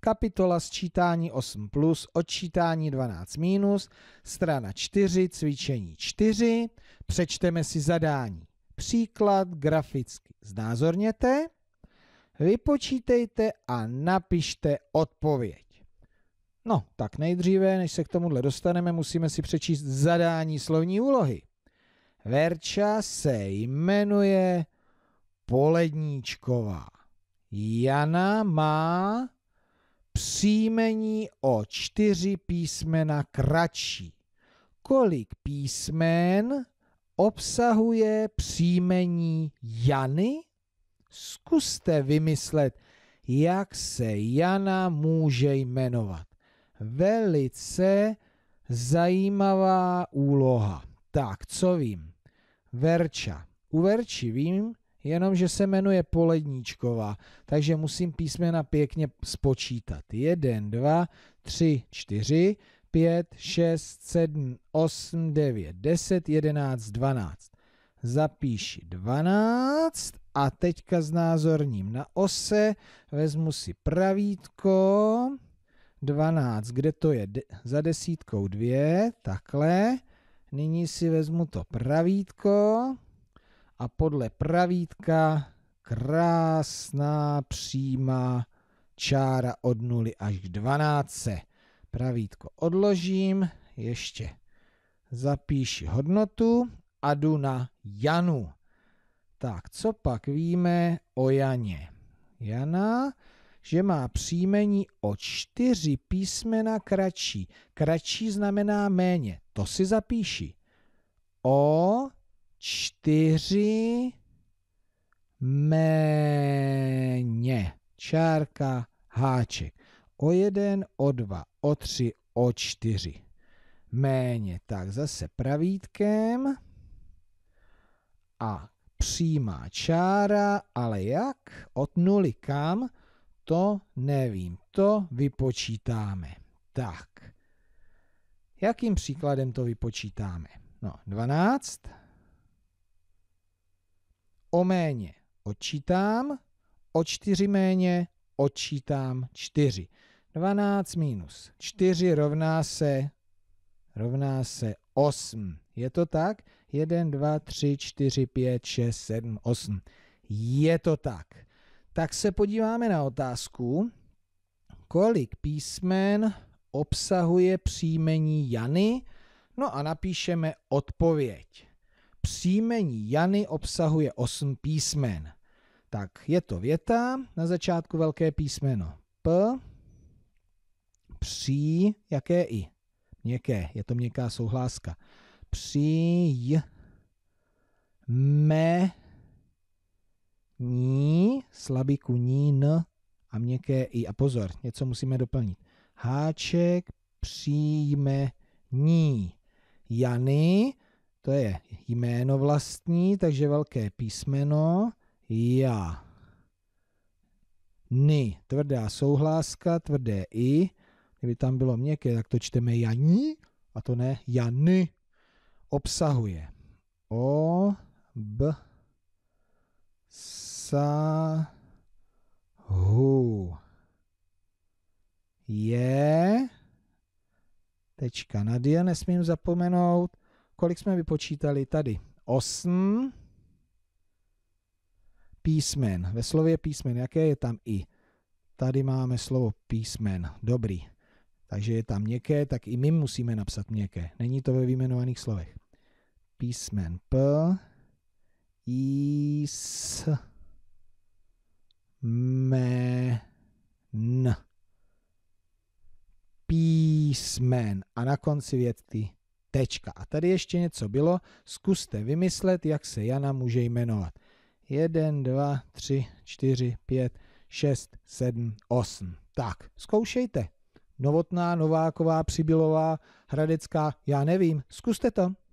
Kapitola sčítání 8 plus, odčítání 12 minus, strana 4, cvičení 4, přečteme si zadání. Příklad graficky znázorněte, vypočítejte a napište odpověď. No, tak nejdříve, než se k tomuhle dostaneme, musíme si přečíst zadání slovní úlohy. Verča se jmenuje Poledníčková. Jana má příjmení o čtyři písmena kratší. Kolik písmen obsahuje příjmení Jany? Zkuste vymyslet, jak se Jana může jmenovat. Velice zajímavá úloha. Tak, co vím? Verča. U Verči vím, jenomže se jmenuje Poledníčková, takže musím písmena pěkně spočítat. 1, 2, 3, 4, 5, 6, 7, 8, 9, 10, 11, 12. Zapíši 12 a teďka znázorním na ose, vezmu si pravítko, 12, kde to je za desítkou 2, takhle. Nyní si vezmu to pravítko, a podle pravítka krásná přímá čára od 0 až k 12. Pravítko odložím, ještě zapíši hodnotu a jdu na Janu. Tak, co pak víme o Janě? Jana, že má příjmení o čtyři písmena kratší. Kratší znamená méně, to si zapíši. O čtyři méně. Čárka, háček. O jeden, o dva, o tři, o čtyři. Méně. Tak zase pravítkem. A přímá čára, ale jak? Od nuly kam? To nevím, to vypočítáme. Tak, jakým příkladem to vypočítáme? No, 12 o méně odčítám, o čtyři méně odčítám čtyři. 12 minus 4 rovná se, rovná se 8. Je to tak? 1, 2, 3, 4, 5, 6, 7, 8. Je to tak. Tak se podíváme na otázku, kolik písmen obsahuje příjmení Jany, no a napíšeme odpověď příjmení Jany obsahuje 8 písmen. Tak je to věta, na začátku velké písmeno P, pří, jaké i? Měkké, je to měkká souhláska. j, me, ní, slabiku kuní n a měkké i. A pozor, něco musíme doplnit. Háček, příjme, ní. Jany, to je jméno vlastní, takže velké písmeno, já. Ni. tvrdá souhláska, tvrdé i, kdyby tam bylo měkké, tak to čteme janí, a to ne jany, obsahuje. O, b, sa, hu, je, tečka nad je, nesmím zapomenout, kolik jsme vypočítali tady? 8 písmen. Ve slově písmen, jaké je tam i? Tady máme slovo písmen. Dobrý. Takže je tam měkké, tak i my musíme napsat měkké. Není to ve vyjmenovaných slovech. Písmen P, I, S, M, N. Písmen. A na konci věty Tečka. A tady ještě něco bylo. Zkuste vymyslet, jak se Jana může jmenovat. 1, 2, 3, 4, 5, 6, 7, 8. Tak, zkoušejte. Novotná, Nováková, Přibylová, Hradecká, já nevím. Zkuste to.